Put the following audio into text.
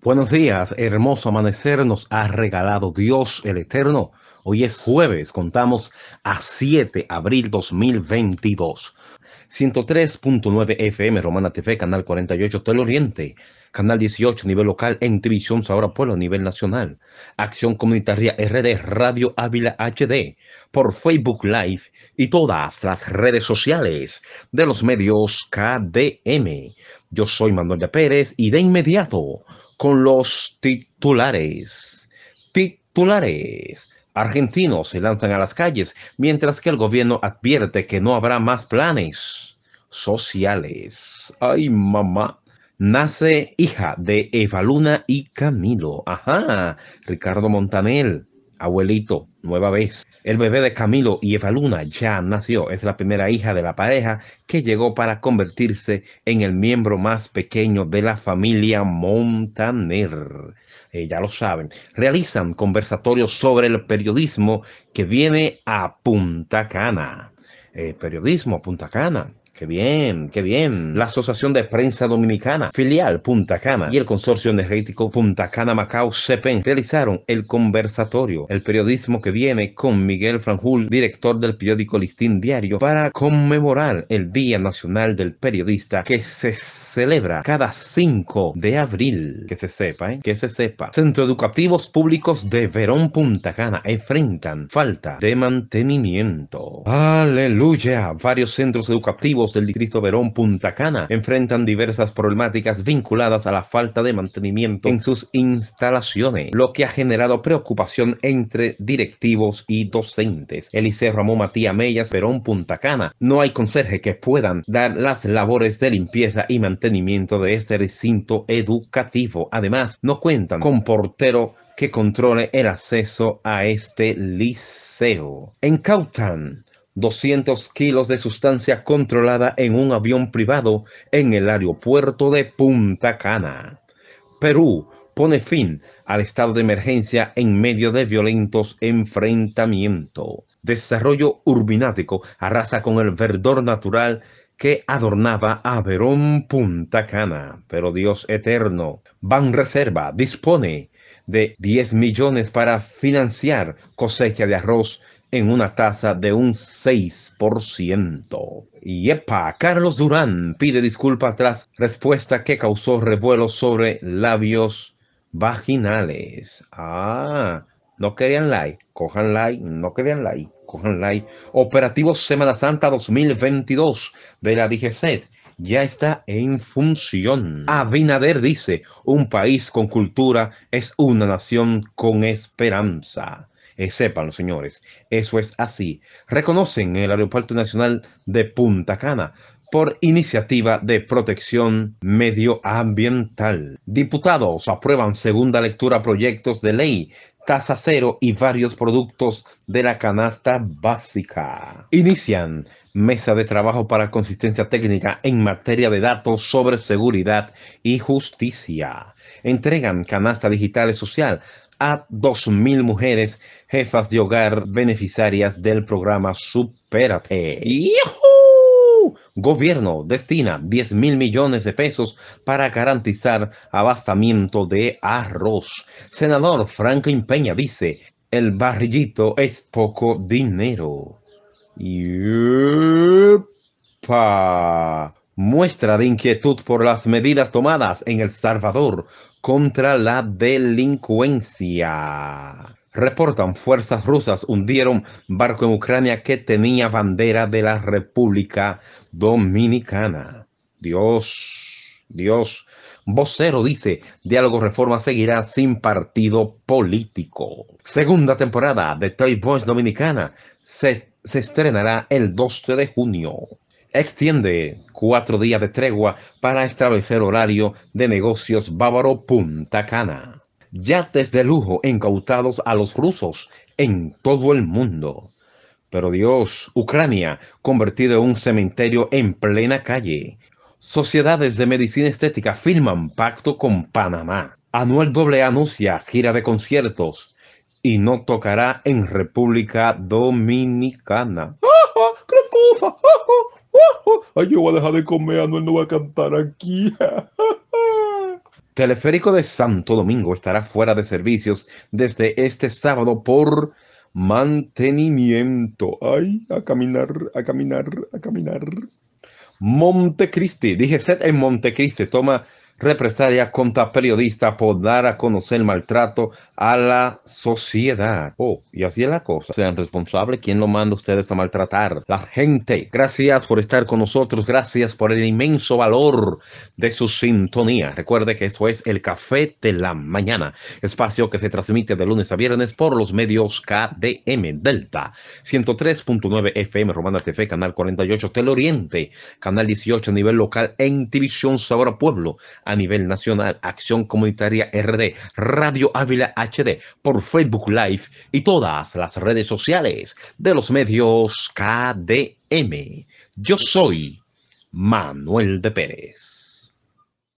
Buenos días, hermoso amanecer nos ha regalado Dios el Eterno. Hoy es jueves, contamos a 7 de abril 2022. 103.9 FM, Romana TV, Canal 48, Tel Oriente, Canal 18, nivel local, en Televisión Ahora Pueblo, a nivel nacional, Acción Comunitaria RD, Radio Ávila HD, por Facebook Live y todas las redes sociales de los medios KDM. Yo soy Manuel Pérez y de inmediato con los titulares. Titulares. Argentinos se lanzan a las calles, mientras que el gobierno advierte que no habrá más planes sociales. Ay, mamá. Nace hija de Evaluna y Camilo. Ajá, Ricardo Montanel, abuelito, nueva vez. El bebé de Camilo y Evaluna ya nació. Es la primera hija de la pareja que llegó para convertirse en el miembro más pequeño de la familia Montaner. Eh, ya lo saben, realizan conversatorios sobre el periodismo que viene a Punta Cana. Eh, periodismo a Punta Cana. Qué bien, qué bien. La Asociación de Prensa Dominicana, filial Punta Cana y el Consorcio Energético Punta Cana Macao CEPEN realizaron el conversatorio, el periodismo que viene con Miguel Franjul, director del periódico Listín Diario, para conmemorar el Día Nacional del Periodista que se celebra cada 5 de abril. Que se sepa, ¿eh? Que se sepa. Centros Educativos Públicos de Verón Punta Cana enfrentan falta de mantenimiento. Aleluya. Varios centros educativos del distrito Verón Punta Cana enfrentan diversas problemáticas vinculadas a la falta de mantenimiento en sus instalaciones, lo que ha generado preocupación entre directivos y docentes. El Liceo Ramón Matías Mellas, Verón Punta Cana. No hay conserje que puedan dar las labores de limpieza y mantenimiento de este recinto educativo. Además, no cuentan con portero que controle el acceso a este liceo. Encautan 200 kilos de sustancia controlada en un avión privado en el aeropuerto de Punta Cana. Perú pone fin al estado de emergencia en medio de violentos enfrentamientos. Desarrollo urbinático arrasa con el verdor natural que adornaba a Verón Punta Cana. Pero Dios eterno, Ban Reserva dispone de 10 millones para financiar cosecha de arroz en una tasa de un 6%. Y epa, Carlos Durán pide disculpas tras respuesta que causó revuelo sobre labios vaginales. Ah, no querían like, cojan like, no querían like, cojan like. Operativo Semana Santa 2022 de la DGCET ya está en función. Abinader dice, un país con cultura es una nación con esperanza. Eh, sepan, los señores, eso es así. Reconocen el Aeropuerto Nacional de Punta Cana por iniciativa de protección medioambiental. Diputados aprueban segunda lectura proyectos de ley tasa cero y varios productos de la canasta básica. Inician mesa de trabajo para consistencia técnica en materia de datos sobre seguridad y justicia. Entregan canasta digital y social a 2.000 mujeres jefas de hogar beneficiarias del programa Supérate gobierno destina 10 mil millones de pesos para garantizar abastamiento de arroz. Senador Franklin Peña dice, el barrillito es poco dinero. Y Muestra de inquietud por las medidas tomadas en El Salvador contra la delincuencia. Reportan fuerzas rusas hundieron barco en Ucrania que tenía bandera de la República Dominicana. Dios, Dios. Vocero dice, diálogo reforma seguirá sin partido político. Segunda temporada de Toy Boys Dominicana se, se estrenará el 12 de junio extiende cuatro días de tregua para establecer horario de negocios Bávaro Punta Cana yates de lujo incautados a los rusos en todo el mundo. Pero Dios, Ucrania, convertido en un cementerio en plena calle. Sociedades de medicina estética firman pacto con Panamá. Anuel Doble anuncia gira de conciertos y no tocará en República Dominicana. ¡Ay, yo voy a dejar de comer! Anuel no va a cantar aquí. Teleférico de Santo Domingo estará fuera de servicios desde este sábado por mantenimiento. Ay, a caminar, a caminar, a caminar. Montecristi, dije set en Montecristi, toma Represaria contra periodista por dar a conocer el maltrato a la sociedad. Oh, y así es la cosa. Sean responsables. ¿Quién lo manda ustedes a maltratar? La gente. Gracias por estar con nosotros. Gracias por el inmenso valor de su sintonía. Recuerde que esto es el Café de la Mañana, espacio que se transmite de lunes a viernes por los medios KDM Delta, 103.9 FM Romana TV, Canal 48 Tel Oriente, Canal 18 a nivel local en División Sabor Pueblo a nivel nacional, Acción Comunitaria RD, Radio Ávila HD, por Facebook Live y todas las redes sociales de los medios KDM. Yo soy Manuel de Pérez.